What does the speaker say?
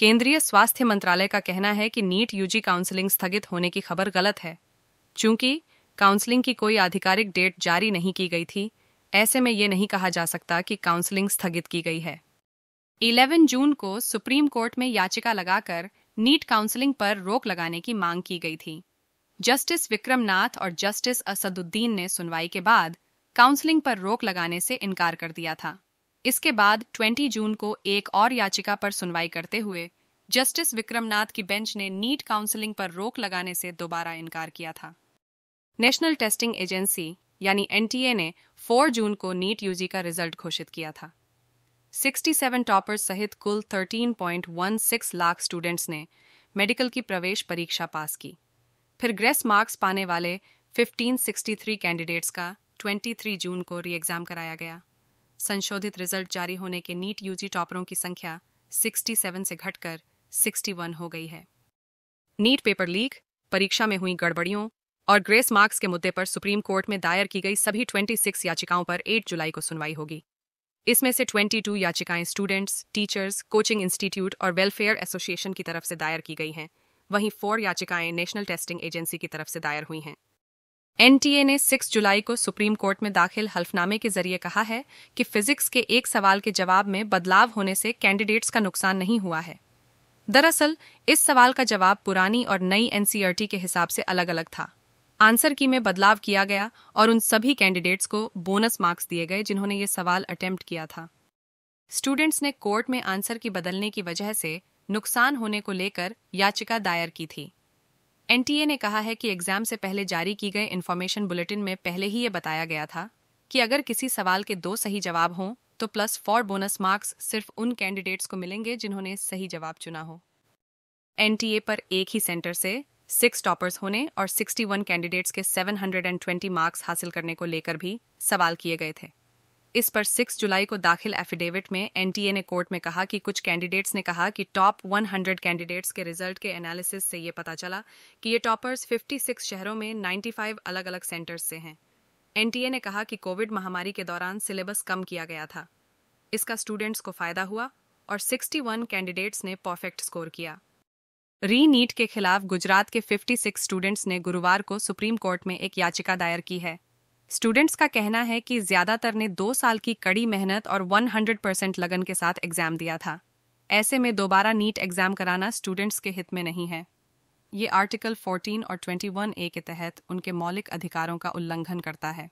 केंद्रीय स्वास्थ्य मंत्रालय का कहना है कि नीट यूजी काउंसलिंग स्थगित होने की खबर गलत है चूंकि काउंसलिंग की कोई आधिकारिक डेट जारी नहीं की गई थी ऐसे में ये नहीं कहा जा सकता कि काउंसलिंग स्थगित की गई है 11 जून को सुप्रीम कोर्ट में याचिका लगाकर नीट काउंसलिंग पर रोक लगाने की मांग की गई थी जस्टिस विक्रमनाथ और जस्टिस असदुद्दीन ने सुनवाई के बाद काउंसलिंग पर रोक लगाने से इनकार कर दिया था इसके बाद 20 जून को एक और याचिका पर सुनवाई करते हुए जस्टिस विक्रमनाथ की बेंच ने नीट काउंसलिंग पर रोक लगाने से दोबारा इनकार किया था नेशनल टेस्टिंग एजेंसी यानी एनटीए ने 4 जून को नीट यूजी का रिजल्ट घोषित किया था 67 टॉपर्स सहित कुल 13.16 लाख स्टूडेंट्स ने मेडिकल की प्रवेश परीक्षा पास की फिर ग्रेस मार्क्स पाने वाले 1563 कैंडिडेट्स का 23 जून को री एग्जाम कराया गया संशोधित रिजल्ट जारी होने के नीट यूजी टॉपरों की संख्या 67 से घटकर 61 हो गई है नीट पेपर लीक परीक्षा में हुई गड़बड़ियों और ग्रेस मार्क्स के मुद्दे पर सुप्रीम कोर्ट में दायर की गई सभी 26 याचिकाओं पर 8 जुलाई को सुनवाई होगी इसमें से 22 याचिकाएं स्टूडेंट्स टीचर्स कोचिंग इंस्टीट्यूट और वेलफेयर एसोसिएशन की तरफ से दायर की गई हैं वहीं फोर याचिकाएं नेशनल टेस्टिंग एजेंसी की तरफ से दायर हुई हैं एनटीए ने 6 जुलाई को सुप्रीम कोर्ट में दाखिल हल्फनामे के जरिए कहा है कि फिजिक्स के एक सवाल के जवाब में बदलाव होने से कैंडिडेट्स का नुकसान नहीं हुआ है दरअसल इस सवाल का जवाब पुरानी और नई एनसीईआरटी के हिसाब से अलग अलग था आंसर की में बदलाव किया गया और उन सभी कैंडिडेट्स को बोनस मार्क्स दिए गए जिन्होंने ये सवाल अटेम्प्ट किया था स्टूडेंट्स ने कोर्ट में आंसर की बदलने की वजह से नुकसान होने को लेकर याचिका दायर की थी एनटीए ने कहा है कि एग्जाम से पहले जारी की गए इन्फॉर्मेशन बुलेटिन में पहले ही ये बताया गया था कि अगर किसी सवाल के दो सही जवाब हों तो प्लस फॉर बोनस मार्क्स सिर्फ उन कैंडिडेट्स को मिलेंगे जिन्होंने सही जवाब चुना हो एनटीए पर एक ही सेंटर से सिक्स टॉपर्स होने और 61 कैंडिडेट्स के 720 मार्क्स हासिल करने को लेकर भी सवाल किए गए थे इस पर 6 जुलाई को दाखिल एफिडेविट में एनटीए ने कोर्ट में कहा कि कुछ कैंडिडेट्स ने कहा कि टॉप 100 कैंडिडेट्स के रिजल्ट के एनालिसिस से ये पता चला कि ये टॉपर्स 56 शहरों में 95 अलग अलग सेंटर्स से हैं एनटीए ने कहा कि कोविड महामारी के दौरान सिलेबस कम किया गया था इसका स्टूडेंट्स को फायदा हुआ और 61 कैंडिडेट्स ने परफेक्ट स्कोर किया री नीट के खिलाफ गुजरात के 56 स्टूडेंट्स ने गुरुवार को सुप्रीम कोर्ट में एक याचिका दायर की है स्टूडेंट्स का कहना है कि ज्यादातर ने दो साल की कड़ी मेहनत और 100 परसेंट लगन के साथ एग्जाम दिया था ऐसे में दोबारा नीट एग्जाम कराना स्टूडेंट्स के हित में नहीं है ये आर्टिकल 14 और 21 ए के तहत उनके मौलिक अधिकारों का उल्लंघन करता है